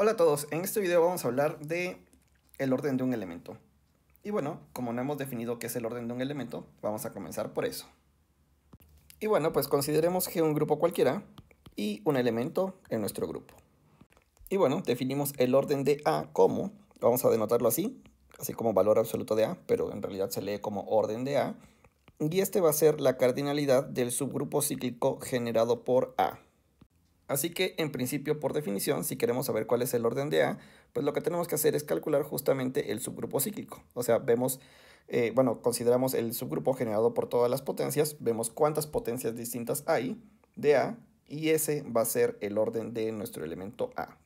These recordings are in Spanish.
Hola a todos, en este video vamos a hablar de el orden de un elemento. Y bueno, como no hemos definido qué es el orden de un elemento, vamos a comenzar por eso. Y bueno, pues consideremos que un grupo cualquiera y un elemento en nuestro grupo. Y bueno, definimos el orden de A como, vamos a denotarlo así, así como valor absoluto de A, pero en realidad se lee como orden de A. Y este va a ser la cardinalidad del subgrupo cíclico generado por A. Así que, en principio, por definición, si queremos saber cuál es el orden de A, pues lo que tenemos que hacer es calcular justamente el subgrupo cíclico. O sea, vemos, eh, bueno, consideramos el subgrupo generado por todas las potencias, vemos cuántas potencias distintas hay de A, y ese va a ser el orden de nuestro elemento A.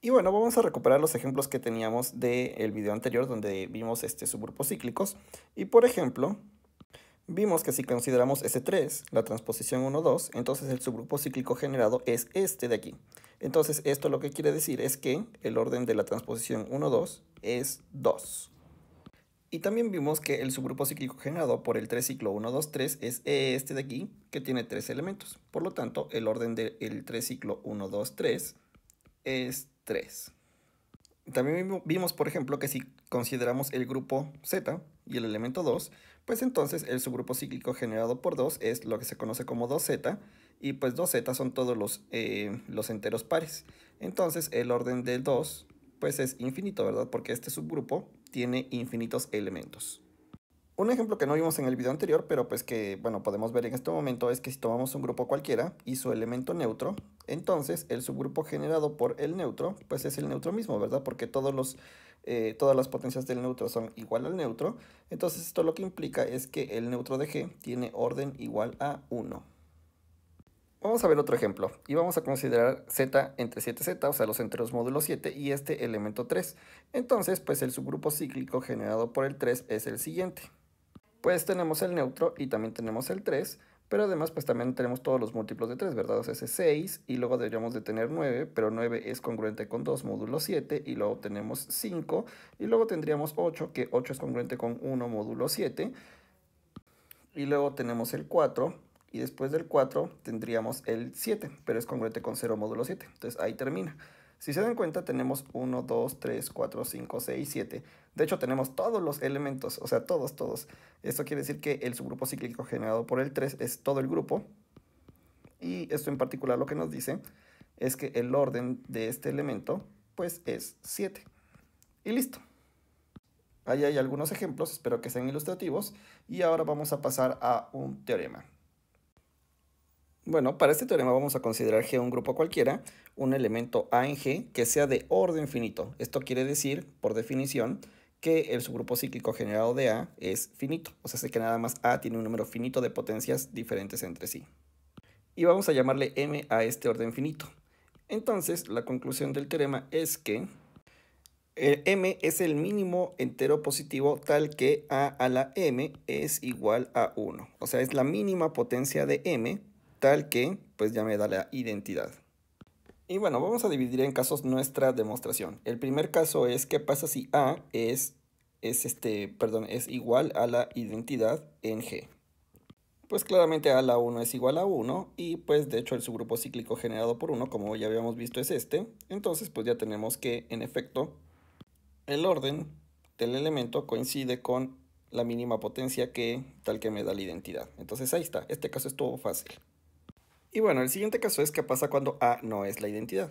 Y bueno, vamos a recuperar los ejemplos que teníamos del video anterior donde vimos este subgrupo cíclicos. Y por ejemplo, Vimos que si consideramos S3, la transposición 1, 2, entonces el subgrupo cíclico generado es este de aquí. Entonces esto lo que quiere decir es que el orden de la transposición 1, 2 es 2. Y también vimos que el subgrupo cíclico generado por el 3 ciclo 1, 2, 3 es este de aquí, que tiene 3 elementos. Por lo tanto, el orden del 3 ciclo 1, 2, 3 es 3. También vimos, por ejemplo, que si consideramos el grupo Z y el elemento 2, pues entonces el subgrupo cíclico generado por 2 es lo que se conoce como 2z, y pues 2z son todos los, eh, los enteros pares. Entonces el orden del 2 pues es infinito, ¿verdad? Porque este subgrupo tiene infinitos elementos. Un ejemplo que no vimos en el video anterior, pero pues que, bueno, podemos ver en este momento es que si tomamos un grupo cualquiera y su elemento neutro, entonces el subgrupo generado por el neutro, pues es el neutro mismo, ¿verdad? Porque todos los eh, todas las potencias del neutro son igual al neutro, entonces esto lo que implica es que el neutro de G tiene orden igual a 1. Vamos a ver otro ejemplo y vamos a considerar z entre 7z, o sea, los enteros módulo 7 y este elemento 3. Entonces, pues el subgrupo cíclico generado por el 3 es el siguiente. Pues tenemos el neutro y también tenemos el 3, pero además, pues también tenemos todos los múltiplos de 3, ¿verdad? O ese es 6 y luego deberíamos de tener 9, pero 9 es congruente con 2 módulo 7 y luego tenemos 5 y luego tendríamos 8, que 8 es congruente con 1 módulo 7 y luego tenemos el 4 y después del 4 tendríamos el 7, pero es congruente con 0 módulo 7. Entonces ahí termina. Si se dan cuenta, tenemos 1, 2, 3, 4, 5, 6, 7. De hecho, tenemos todos los elementos, o sea, todos, todos. Esto quiere decir que el subgrupo cíclico generado por el 3 es todo el grupo. Y esto en particular lo que nos dice es que el orden de este elemento, pues, es 7. Y listo. Ahí hay algunos ejemplos, espero que sean ilustrativos. Y ahora vamos a pasar a un teorema. Bueno, para este teorema vamos a considerar G un grupo cualquiera, un elemento A en G que sea de orden finito. Esto quiere decir, por definición, que el subgrupo cíclico generado de A es finito. O sea, sé que nada más A tiene un número finito de potencias diferentes entre sí. Y vamos a llamarle M a este orden finito. Entonces, la conclusión del teorema es que M es el mínimo entero positivo tal que A a la M es igual a 1. O sea, es la mínima potencia de M tal que pues ya me da la identidad. Y bueno, vamos a dividir en casos nuestra demostración. El primer caso es qué pasa si A es, es, este, perdón, es igual a la identidad en G. Pues claramente A la 1 es igual a 1 y pues de hecho el subgrupo cíclico generado por 1, como ya habíamos visto, es este. Entonces pues ya tenemos que en efecto el orden del elemento coincide con la mínima potencia que tal que me da la identidad. Entonces ahí está, este caso estuvo fácil. Y bueno, el siguiente caso es que pasa cuando A no es la identidad.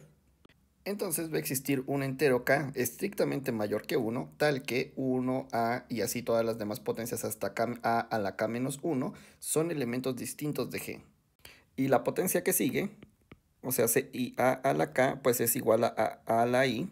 Entonces va a existir un entero K estrictamente mayor que 1, tal que 1, A y así todas las demás potencias hasta A a la K menos 1 son elementos distintos de G. Y la potencia que sigue, o sea, I A a la K, pues es igual a A a la I,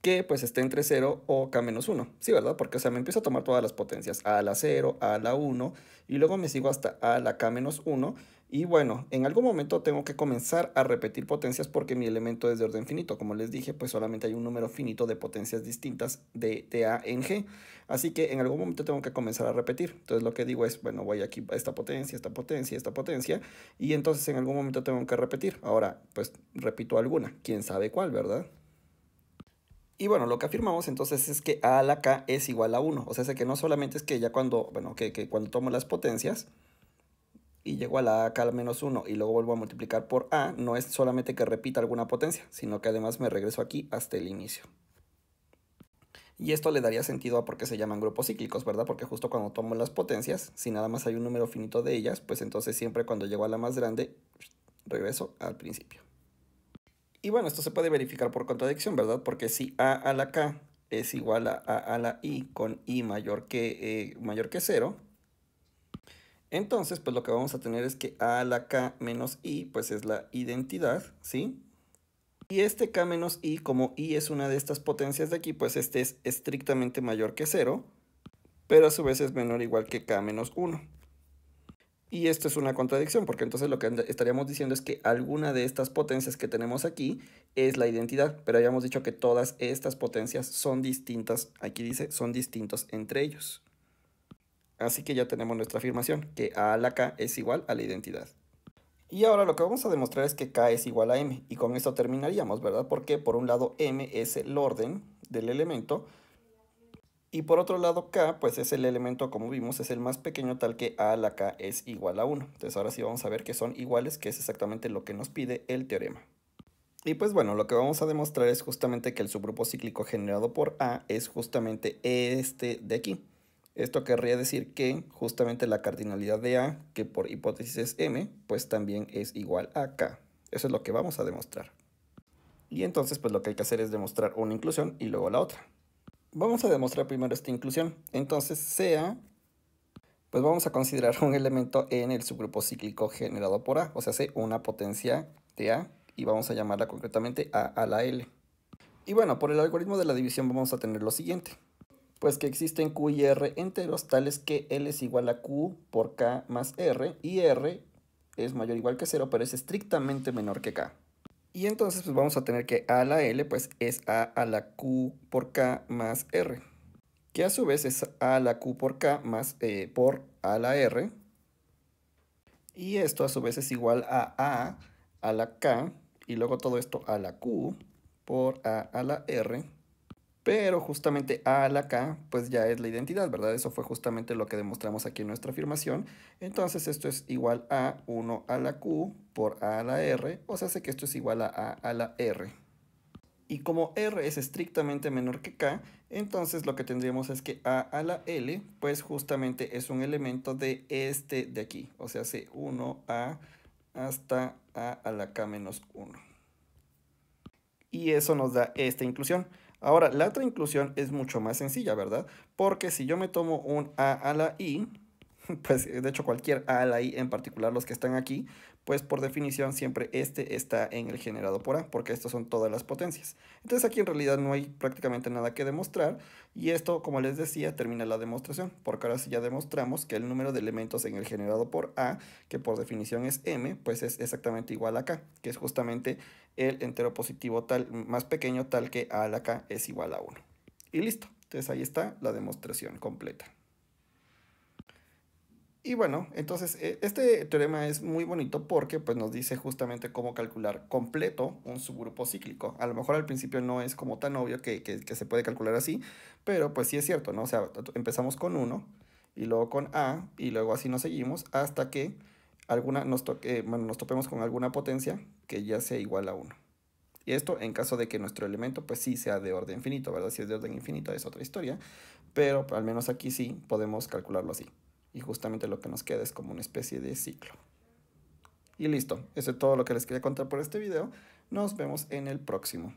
que pues esté entre 0 o k 1. Sí, ¿verdad? Porque o sea, me empiezo a tomar todas las potencias, a la 0, a la 1, y luego me sigo hasta a la k 1. Y bueno, en algún momento tengo que comenzar a repetir potencias porque mi elemento es de orden finito. Como les dije, pues solamente hay un número finito de potencias distintas de, de A en G. Así que en algún momento tengo que comenzar a repetir. Entonces lo que digo es, bueno, voy aquí a esta potencia, esta potencia, esta potencia. Y entonces en algún momento tengo que repetir. Ahora, pues repito alguna. ¿Quién sabe cuál, verdad? Y bueno, lo que afirmamos entonces es que a a la k es igual a 1. O sea, es que no solamente es que ya cuando, bueno, que, que cuando tomo las potencias y llego a la a k al menos 1 y luego vuelvo a multiplicar por a, no es solamente que repita alguna potencia, sino que además me regreso aquí hasta el inicio. Y esto le daría sentido a por qué se llaman grupos cíclicos, ¿verdad? Porque justo cuando tomo las potencias, si nada más hay un número finito de ellas, pues entonces siempre cuando llego a la más grande, regreso al principio. Y bueno, esto se puede verificar por contradicción, ¿verdad? Porque si a a la k es igual a a a la i con i mayor que, eh, mayor que 0, entonces pues lo que vamos a tener es que a a la k menos i pues es la identidad, ¿sí? Y este k menos i, como i es una de estas potencias de aquí, pues este es estrictamente mayor que 0, pero a su vez es menor o igual que k menos 1. Y esto es una contradicción, porque entonces lo que estaríamos diciendo es que alguna de estas potencias que tenemos aquí es la identidad, pero habíamos dicho que todas estas potencias son distintas, aquí dice, son distintos entre ellos. Así que ya tenemos nuestra afirmación, que A a la K es igual a la identidad. Y ahora lo que vamos a demostrar es que K es igual a M, y con esto terminaríamos, ¿verdad? Porque por un lado M es el orden del elemento, y por otro lado, k, pues es el elemento, como vimos, es el más pequeño tal que a a la k es igual a 1. Entonces ahora sí vamos a ver que son iguales, que es exactamente lo que nos pide el teorema. Y pues bueno, lo que vamos a demostrar es justamente que el subgrupo cíclico generado por A es justamente este de aquí. Esto querría decir que justamente la cardinalidad de A, que por hipótesis es M, pues también es igual a K. Eso es lo que vamos a demostrar. Y entonces pues lo que hay que hacer es demostrar una inclusión y luego la otra. Vamos a demostrar primero esta inclusión. Entonces, sea, pues vamos a considerar un elemento en el subgrupo cíclico generado por A, o sea, C, una potencia de A, y vamos a llamarla concretamente A a la L. Y bueno, por el algoritmo de la división vamos a tener lo siguiente. Pues que existen Q y R enteros tales que L es igual a Q por K más R y R es mayor o igual que 0, pero es estrictamente menor que K. Y entonces pues, vamos a tener que a la L pues es a a la Q por K más R. Que a su vez es a la Q por K más eh, por a la R. Y esto a su vez es igual a a a la K y luego todo esto a la Q por a a la R pero justamente A la K, pues ya es la identidad, ¿verdad? Eso fue justamente lo que demostramos aquí en nuestra afirmación. Entonces esto es igual a 1 a la Q por A a la R, o sea, hace que esto es igual a A a la R. Y como R es estrictamente menor que K, entonces lo que tendríamos es que A a la L, pues justamente es un elemento de este de aquí. O sea, hace 1A hasta A a la K menos 1. Y eso nos da esta inclusión. Ahora, la otra inclusión es mucho más sencilla, ¿verdad? Porque si yo me tomo un A a la I, pues eh, de hecho cualquier la i en particular los que están aquí, pues por definición siempre este está en el generado por A, porque estos son todas las potencias. Entonces aquí en realidad no hay prácticamente nada que demostrar y esto, como les decía, termina la demostración, porque ahora sí ya demostramos que el número de elementos en el generado por A, que por definición es M, pues es exactamente igual a K, que es justamente el entero positivo tal, más pequeño tal que A a la K es igual a 1. Y listo. Entonces ahí está la demostración completa. Y bueno, entonces eh, este teorema es muy bonito porque pues, nos dice justamente cómo calcular completo un subgrupo cíclico. A lo mejor al principio no es como tan obvio que, se puede calcular así, pero pues sí es cierto, ¿no? O sea, empezamos con 1 y luego con A y luego así nos seguimos hasta que alguna nos, eh, nos topemos con alguna potencia que ya sea igual a 1. Y esto en caso de que nuestro elemento pues sí sea de orden infinito, ¿verdad? Si es de orden infinito es otra historia, pero al menos aquí sí podemos calcularlo así. Y justamente lo que nos queda es como una especie de ciclo. Y listo, eso es todo lo que les quería contar por este video. Nos vemos en el próximo.